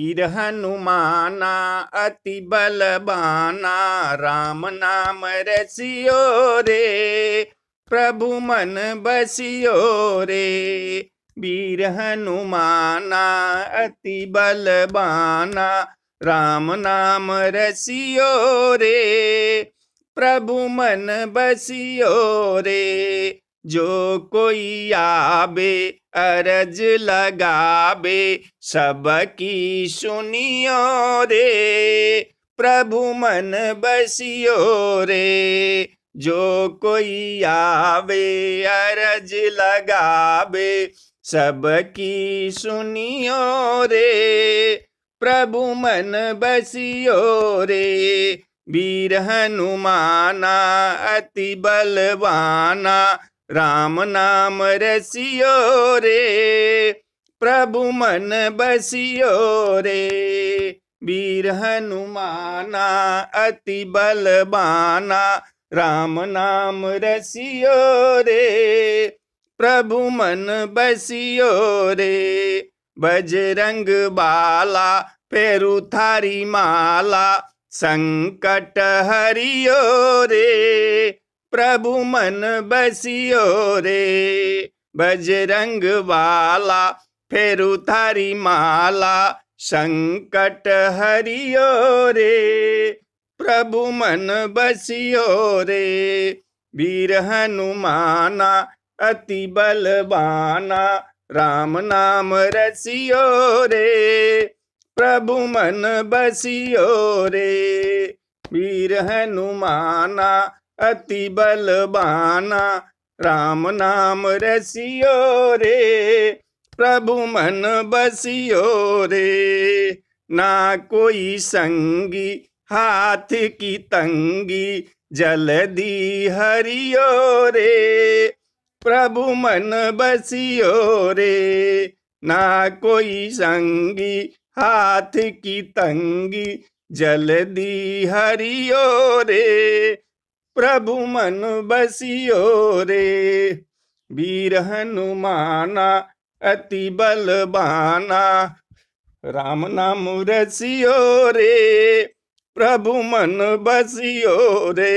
वीर हनुमाना अति बलबाना राम नाम रसियो रे प्रभु मन बसियो रे वीर हनुमाना अति बलबाना राम नाम रसियो रे प्रभु मन बसियो रे जो कोई आबे अरज लगाबे सबकी सुनियो रे प्रभु मन बसियो रे जो कोई आवे अरज लगाबे सबकी सुनियो रे प्रभु मन बसियो रे वीर हनुमाना अति बलवाना राम नाम रसियो रे प्रभु मन बसियो रे वीर हनुमाना अति बलबाना राम नाम रसियो रे प्रभु मन बसियो रे बजरंग बाला पेरु थारी माला संकट हरियो रे प्रभु मन बसियो रे बजरंग वाला फेरु थारी माला संकट हरियो रे प्रभु मन बसियो रे वीर हनुमाना अति बलबाना राम नाम रसियो रे प्रभु मन बसियो रे वीर हनुमाना अति बल राम नाम रसियो रे प्रभु मन बसियो रे ना कोई संगी हाथ की तंगी जल दी हरियो रे प्रभु मन बसियो रे ना कोई संगी हाथ की तंगी जल दी हरियो रे प्रभु मन बसियो रे वीर हनुमाना अति बलबाना राम नाम रसियो रे प्रभु मन बसियो रे